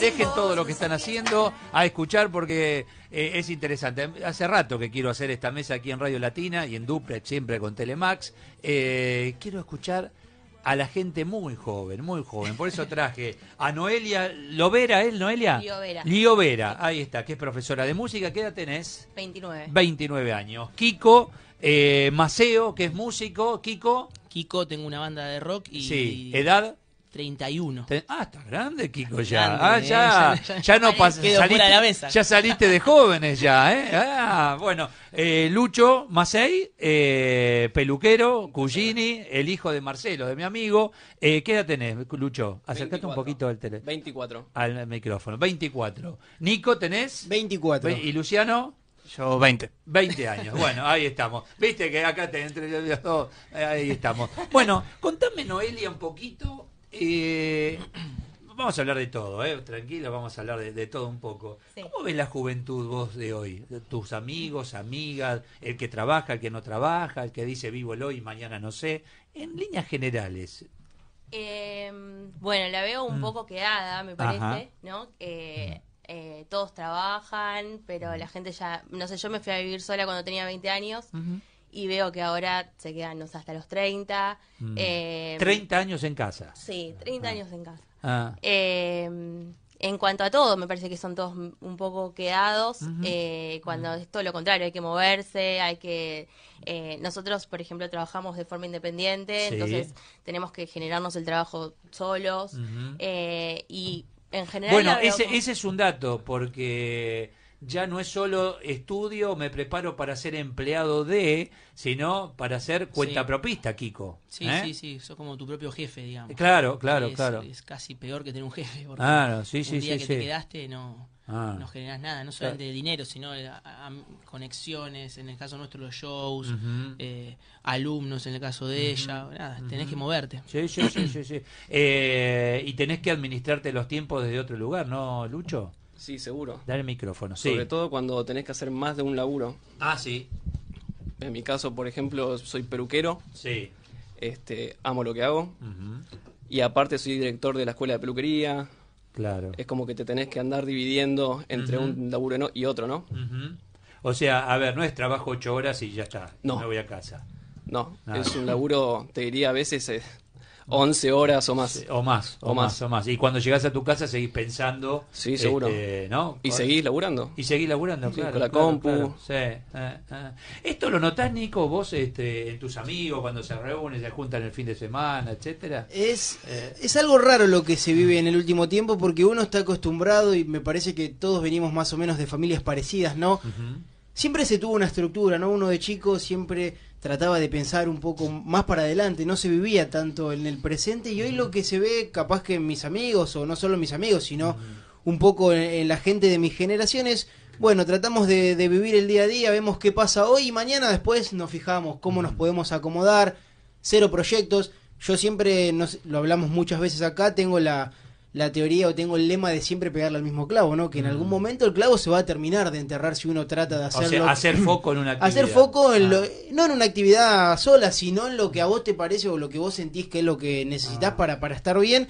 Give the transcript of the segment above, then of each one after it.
Dejen todo lo que están haciendo a escuchar porque eh, es interesante. Hace rato que quiero hacer esta mesa aquí en Radio Latina y en Duplex, siempre con Telemax. Eh, quiero escuchar a la gente muy joven, muy joven. Por eso traje a Noelia Lovera, ¿es Noelia? Liovera. Liovera, ahí está, que es profesora de música. ¿Qué edad tenés? 29. 29 años. Kiko eh, Maceo, que es músico. Kiko. Kiko, tengo una banda de rock y... Sí, ¿edad? 31. Ah, está grande, Kiko, ah, eh, ya. ya, ya, no Saliste, Ya saliste de jóvenes, ya, ¿eh? Ah, bueno. Eh, Lucho Macei, eh, peluquero, Cugini, el hijo de Marcelo, de mi amigo. ¿Qué edad tenés, Lucho? Acercate un poquito al teléfono. 24. Al micrófono, 24. Nico, ¿tenés? 24. ¿Y Luciano? Yo 20. 20 años. Bueno, ahí estamos. Viste que acá te entre los dos. Ahí estamos. Bueno, contame, Noelia, un poquito eh, vamos a hablar de todo, ¿eh? tranquilo, vamos a hablar de, todo un poco. ¿Cómo ves la juventud vos de hoy? Tus amigos, amigas, el que trabaja, el que no trabaja, el que dice vivo el hoy y mañana no sé, en líneas generales. Em, bueno, la veo un mm. poco quedada, me parece, ¿no? Mm. Eh, todos trabajan, pero la mm. gente ya, no sé, yo me fui a vivir sola cuando tenía 20 años y veo que ahora se quedan hasta los 30. 30 mm. eh, años en casa. Sí, 30 ah. años en casa. Ah. Em, en cuanto a todo, me parece que son todos un poco quedados, eh, cuando es todo lo contrario, hay que moverse, hay que... Eh, nosotros, por ejemplo, trabajamos de forma independiente, entonces tenemos que generarnos el trabajo solos y en general... Bueno, ese, ese es un dato, porque ya no es solo estudio, me preparo para ser empleado de, sino para ser cuenta propista Kiko. Sí, ¿eh? sí, sí, sos como tu propio jefe, digamos. Claro, claro, es, claro. Es casi peor que tener un jefe, porque claro, día que te quedaste no, ah. generas nada, no solamente dinero, sino eh, conexiones, en el caso nuestro los shows, eh, alumnos en el caso de ella, nada, tenés que moverte. Sí, sí, sí, sí. sí. y tenés que administrarte los tiempos desde otro lugar, ¿no, Lucho? Sí, seguro. Dar el micrófono, sí. Sobre todo cuando tenés que hacer más de un laburo. Ah, sí. En mi caso, por ejemplo, soy peluquero. Sí. Este, amo lo que hago. Y aparte soy director de la escuela de peluquería. Claro. Es como que te tenés que andar dividiendo entre un laburo y otro, ¿no? O sea, a ver, no es trabajo ocho horas y ya está. No. Me voy a casa. No, ah, es un laburo, te diría a veces, eh, 11 horas o más. O más, o, más, o más. Y cuando llegás a tu casa seguís pensando. Sí, seguro. Este, ¿no? Y seguís laburando. Y seguís laburando, claro. Con la compu. sí. Eh, eh. ¿Esto lo notás, Nico, vos este, en tus amigos cuando se reúnen, se juntan el fin de semana, etcétera? Es, eh. es algo raro lo que se vive en el último tiempo porque uno está acostumbrado y me parece que todos venimos más o menos de familias parecidas, ¿no? siempre se tuvo una estructura, ¿no? Uno de chico siempre trataba de pensar un poco más para adelante, no se vivía tanto en el presente y hoy lo que se ve capaz que en mis amigos, o no solo mis amigos, sino un poco en, la gente de mis generaciones, bueno, tratamos de, vivir el día a día, vemos qué pasa hoy y mañana después nos fijamos cómo nos podemos acomodar, cero proyectos, yo siempre, lo hablamos muchas veces acá, tengo la, la teoría o tengo el lema de siempre pegarle al mismo clavo, ¿no? Que en algún mm. momento el clavo se va a terminar de enterrar si uno trata de hacerlo. hacer foco en una actividad. Hacer foco ah. no en una actividad sola, sino en lo que a vos te parece o lo que vos sentís que es lo que necesitas ah. para, para estar bien.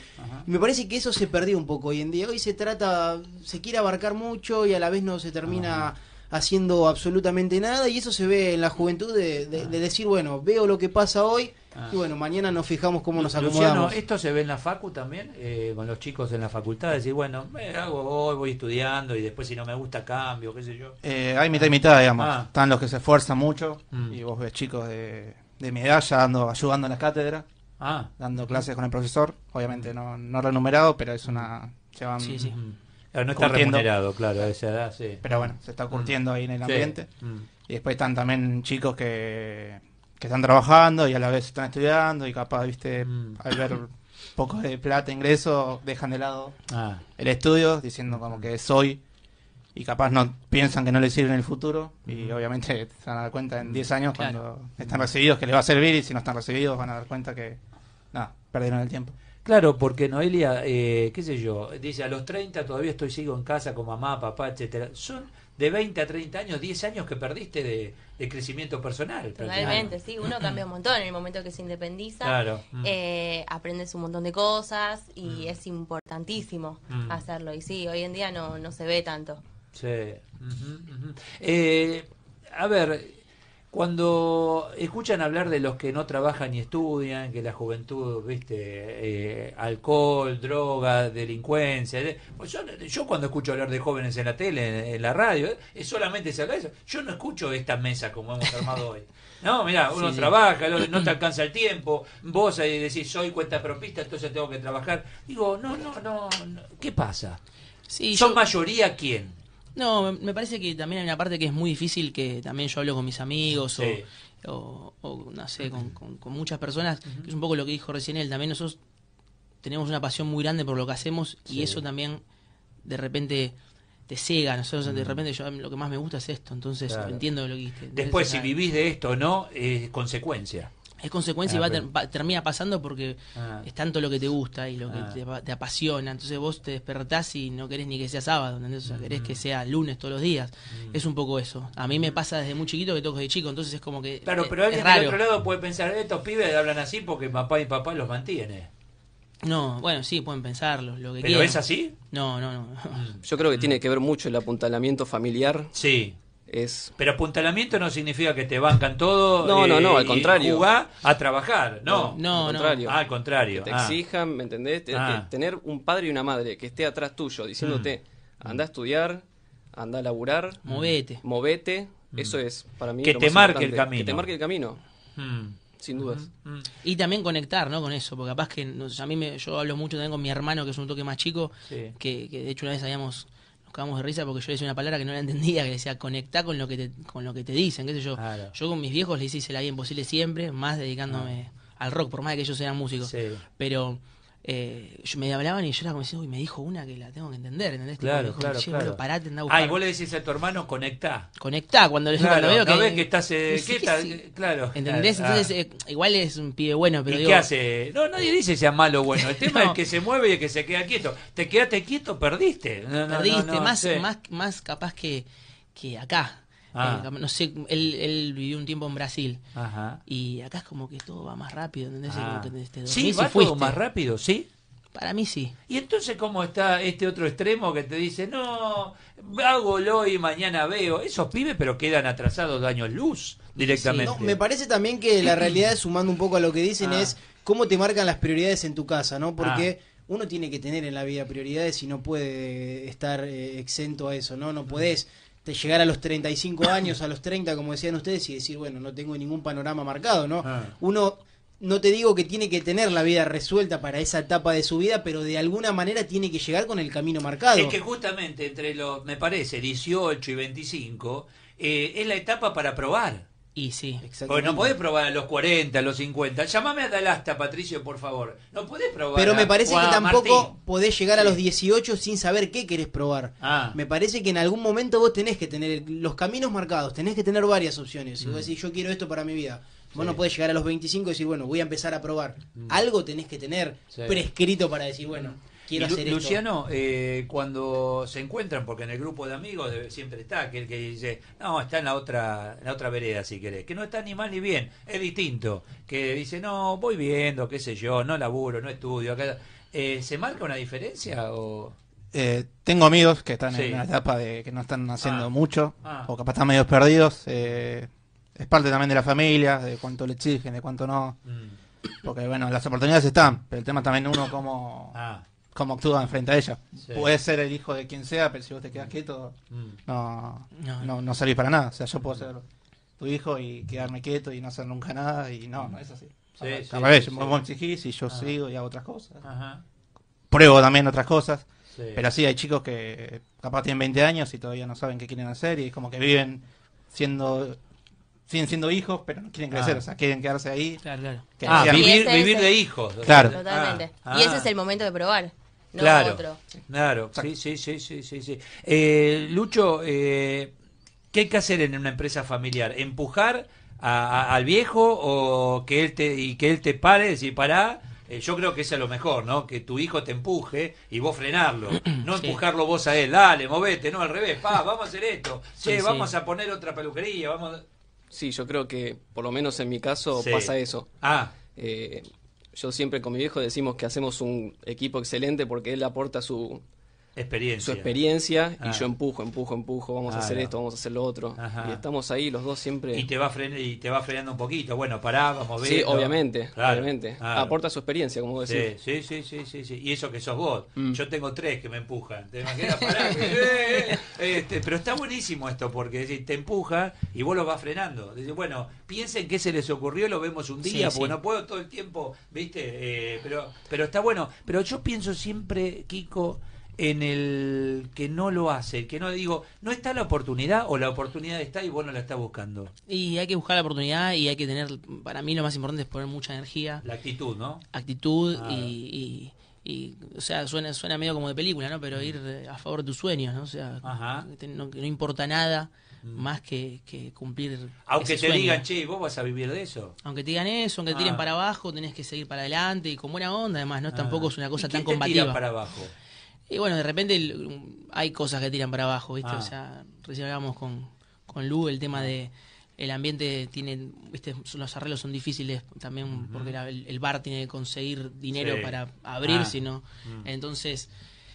me parece que eso se perdió un poco hoy en día. Hoy se trata, se quiere abarcar mucho y a la vez no se termina. Ah. haciendo absolutamente nada y eso se ve en la juventud de, decir, bueno, veo lo que pasa hoy, Ah. Y bueno, mañana nos fijamos cómo nos acomodamos. ¿esto se ve en la facu también? Eh, con los chicos en la facultad, decir, bueno, hoy, voy estudiando y después si no me gusta cambio, qué sé yo. Eh, hay mitad y mitad, digamos. Ah. Están los que se esfuerzan mucho mm. y vos ves chicos de, de mi edad ya ayudando en las cátedras, ah. dando clases con el profesor. Obviamente no, no renumerado, pero es una... sí, sí. Mm. no está remunerado, claro, a esa edad, sí. Pero bueno, se está curtiendo ahí en el mm. ambiente. Y después están también chicos que que están trabajando y a la vez están estudiando y capaz, viste, mm. al ver poco de plata, ingreso, dejan de lado ah. el estudio, diciendo como que es hoy y capaz no piensan que no les sirve en el futuro y obviamente se van a dar cuenta en 10 años cuando están recibidos que les va a servir y si no están recibidos van a dar cuenta que nada, perdieron el tiempo. Claro, porque Noelia, eh, qué sé yo, dice a los 30 todavía estoy sigo en casa con mamá, papá, etcétera. Son de 20 a 30 años, 10 años que perdiste de, crecimiento personal. Totalmente, sí, uno cambia un montón en el momento que se independiza, claro. Mm. Eh, aprendes un montón de cosas y mm. es importantísimo mm. hacerlo. Y sí, hoy en día no, se ve tanto. Sí. Eh, a ver, cuando escuchan hablar de los que no trabajan ni estudian, que la juventud, viste, eh, alcohol, droga, delincuencia, pues yo, yo, cuando escucho hablar de jóvenes en la tele, en, la radio, eh, es solamente se habla eso. Yo no escucho esta mesa como hemos armado hoy. No, mira, uno trabaja, no te alcanza el tiempo, vos ahí decís, soy cuenta propista, entonces tengo que trabajar. Digo, no, no, no, ¿qué pasa? Sí, ¿Son mayoría quién? No, me parece que también hay una parte que es muy difícil, que también yo hablo con mis amigos o, no sé, con, muchas personas, que es un poco lo que dijo recién él, también nosotros tenemos una pasión muy grande por lo que hacemos y eso también de repente te cega, nosotros de repente yo lo que más me gusta es esto, entonces entiendo lo que dijiste. Después, si vivís de esto o no, es consecuencia es consecuencia ah, y termina pasando porque ah. es tanto lo que te gusta y lo que ah. te, apasiona. Entonces vos te despertás y no querés ni que sea sábado, ¿entendés? querés que mm. sea lunes todos los días. Mm. Es un poco eso. A mí me mm. pasa desde muy chiquito que toco de chico, entonces es como que. Claro, pero alguien del otro lado puede pensar, estos pibes hablan así porque papá y papá los mantiene. No, bueno, sí, pueden pensarlo, lo que ¿Pero es así? No, no, no. Yo creo que tiene que ver mucho el apuntalamiento familiar. Sí es... Pero apuntalamiento no significa que te bancan todo. No, no, no, eh, al contrario. Jugá a trabajar, no. No, ah, Al contrario. te ah. exijan, ¿me entendés? Ah. tener un padre y una madre que esté atrás tuyo diciéndote, mm. anda a estudiar, anda a laburar. Movete. Movete, mm. eso es, para mí. Que te marque el camino. Que te marque el camino. Mm. Sin dudas. Y también conectar, ¿no? Con eso, porque capaz que a mí yo hablo mucho también con mi hermano, que es un toque más chico, que, que de hecho una vez habíamos nos de risa porque yo le decía una palabra que no la entendía, que decía conectá con lo que te, con lo que te dicen, qué sé yo. Yo con mis viejos les hice la vida imposible siempre, más dedicándome ah. al rock, por más de que ellos sean músicos. Pero eh, yo me hablaban y yo era como diciendo, uy, me dijo una que la tengo que entender, ¿entendés? Claro, claro, parate, anda a Ah, y vos le decís a tu hermano, conectá. Conectá, cuando, le digo veo no que... que estás... Eh, ¿qué está? Claro. ¿Entendés? Ah. Entonces, eh, igual es un pibe bueno, pero ¿Y qué hace? No, nadie eh, dice sea malo o bueno. El tema es que se mueve y que se queda quieto. Te quedaste quieto, perdiste. perdiste, más, más, más capaz que, que acá. Ah. Eh, no sé, él, vivió un tiempo en Brasil. Y acá es como que todo va más rápido, ¿entendés? Ah. Este sí, va más rápido, ¿sí? Para mí sí. ¿Y entonces cómo está este otro extremo que te dice, no, hago hoy, mañana veo? Esos pibes pero quedan atrasados daño luz directamente. me parece también que la realidad, sumando un poco a lo que dicen, ah. es cómo te marcan las prioridades en tu casa, ¿no? Porque uno tiene que tener en la vida prioridades y no puede estar eh, exento a eso, ¿no? No podés de este, llegar a los 35 años, a los 30, como decían ustedes, y decir, bueno, no tengo ningún panorama marcado, ¿no? Ah. Uno, no te digo que tiene que tener la vida resuelta para esa etapa de su vida, pero de alguna manera tiene que llegar con el camino marcado. Es que justamente entre los, me parece, 18 y 25, eh, es la etapa para probar y sí. Porque no podés probar a los 40, a los 50. Llámame a Dalasta, Patricio, por favor. No podés probar. Pero me parece que tampoco podés llegar a los 18 sin saber qué querés probar. Ah. Me parece que en algún momento vos tenés que tener los caminos marcados, tenés que tener varias opciones. Si vos mm. decís, yo quiero esto para mi vida. Vos no podés llegar a los 25 y decir, bueno, voy a empezar a probar. Mm. Algo tenés que tener prescrito para decir, bueno, Luciano, eh, cuando se encuentran, porque en el grupo de amigos siempre está aquel que dice, no, está en la otra, la otra vereda, si querés, que no está ni mal ni bien, es distinto, que dice, no, voy viendo, qué sé yo, no laburo, no estudio, eh, ¿se marca una diferencia eh, tengo amigos que están en una etapa de que no están haciendo ah. mucho, ah. o capaz están medio perdidos, es parte también de la familia, de cuánto le exigen, de cuánto no. Mm. Porque bueno, las oportunidades están, pero el tema también uno como... Ah cómo actúan enfrente a ella. Puede ser el hijo de quien sea, pero si vos te quedas quieto, mm. no, no, no servís para nada. O sea, yo puedo ser tu hijo y quedarme quieto y no hacer nunca nada, y no, no es así. Sí, la vos exigís y yo ah. sigo y hago otras cosas. Ajá. Pruebo también otras cosas. Pero así hay chicos que capaz tienen 20 años y todavía no saben qué quieren hacer y es como que viven siendo siguen siendo hijos, pero no quieren crecer, ah. o sea, quieren quedarse ahí. Ah, vivir, vivir de hijos. Claro. y ese es el momento de probar claro, Claro, sí, sí, sí, sí, sí. Eh, Lucho, eh, ¿qué hay que hacer en una empresa familiar? ¿Empujar al viejo o que él te, y que él te pare, decir, pará? Eh, yo creo que eso es lo mejor, ¿no? Que tu hijo te empuje y vos frenarlo. No empujarlo vos a él, dale, movete, no, al revés, pa, vamos a hacer esto, che, sí, vamos a poner otra peluquería, vamos Sí, yo creo que, por lo menos en mi caso, pasa eso. Ah. Eh, yo siempre con mi viejo decimos que hacemos un equipo excelente porque él aporta su, experiencia. su experiencia y ah. yo empujo, empujo, empujo, vamos a ah, hacer esto, vamos a hacer lo otro. Y estamos ahí los dos siempre. Y te va y te va frenando un poquito, bueno, pará, vamos a ver. Sí, obviamente, Aporta su experiencia, como sí, decís. Sí, sí, sí, sí, Y eso que sos vos. Mm. Yo tengo tres que me empujan. Eh, eh, este, pero está buenísimo esto, porque te empuja y vos lo vas frenando. bueno, piensen qué se les ocurrió, lo vemos un día, porque no puedo todo el tiempo, ¿viste? Eh, pero, pero está bueno. Pero yo pienso siempre, Kiko, en el que no lo hace, que no digo, no está la oportunidad o la oportunidad está y vos no la estás buscando. Y hay que buscar la oportunidad y hay que tener, para mí lo más importante es poner mucha energía. La actitud, ¿no? Actitud ah. y, o sea, suena, suena medio como de película, ¿no? Pero mm. ir eh, a favor de tus sueños, ¿no? O sea, No, importa nada mm. más que, cumplir. Aunque te digan, che, vos vas a vivir de eso. Aunque te digan eso, aunque te tiren ah. para abajo, tenés que seguir para adelante y con buena onda, además, ¿no? Ah. Tampoco es una cosa tan combativa. para abajo? Y bueno, de repente hay cosas que tiran para abajo, ¿viste? Ah. O sea, recién hablábamos con, con Lu el tema ah. de el ambiente tiene, ¿viste? los arreglos son difíciles también porque el, bar tiene que conseguir dinero para abrir, ah. ¿no? Mm. entonces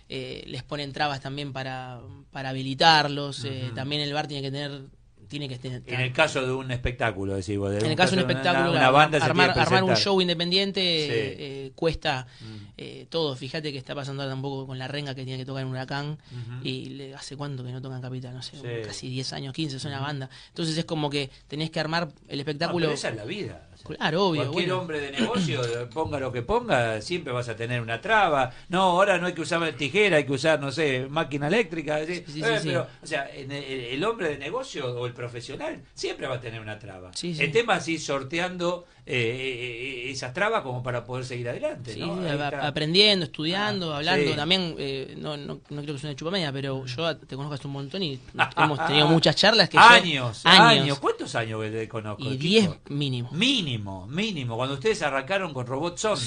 eh, les ponen trabas también para, habilitarlos, eh, también el bar tiene que tener tiene que estar En el caso de un espectáculo, un armar, un show independiente eh, cuesta mm. eh, todo. Fíjate que está pasando ahora tampoco con la renga que tiene que tocar en Huracán. Y le, hace cuánto que no tocan Capital, no sé, casi 10 años, 15, son una banda. Entonces es como que tenés que armar el espectáculo. Ah, esa es la vida. Claro, obvio. Cualquier hombre de negocio, eh, ponga lo que ponga, siempre vas a tener una traba. No, ahora no hay que usar tijera, hay que usar, no sé, máquina eléctrica. Eh, pero, o sea, el, hombre de negocio o el profesional siempre va a tener una traba. El tema es ir sorteando eh, esas trabas como para poder seguir adelante. ¿no? aprendiendo, estudiando, ah, hablando. También, no, no, creo que sea una media, pero mm. yo te conozco hace un montón y hemos tenido muchas charlas que... Años, años, ¿Cuántos años te conozco? Y 10 Mínimo mínimo, mínimo. Cuando ustedes arrancaron con Robot Sonda.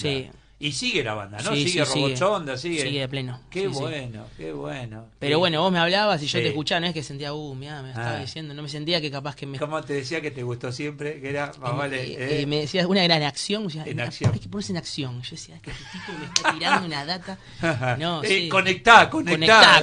Y sigue la banda, ¿no? sigue Robochonda, sigue. sigue. de pleno. Qué bueno, qué bueno. Pero bueno, vos me hablabas y yo te escuchaba, no es que sentía, uh, me estaba ah. diciendo, no me sentía que capaz que me. ¿Cómo te decía que te gustó siempre? Que era, más vale. Eh. me decías una gran acción, en acción. es que pones en acción. Yo decía, este tipo me está tirando una data. No, eh, sí. Conectá, conectá. Conectá,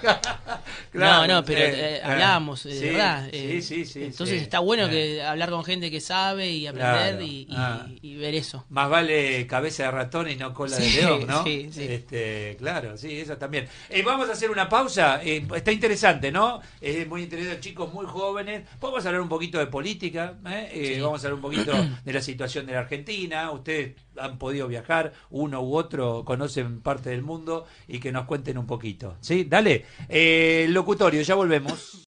conectá. no, no, pero eh, hablábamos, de verdad. sí, sí, sí. Entonces está bueno que hablar con gente que sabe y aprender y, ah. y, ver eso. Más vale cabeza de ratón y no con la de león, ¿no? Este, claro, sí, eso también. Eh, vamos a hacer una pausa. Eh, está interesante, ¿no? Es muy interesante, chicos muy jóvenes. Vamos a hablar un poquito de política, ¿eh? vamos a hablar un poquito de la situación de la Argentina. Ustedes han podido viajar, uno u otro conocen parte del mundo y que nos cuenten un poquito. ¿Sí? Dale, locutorio, ya volvemos.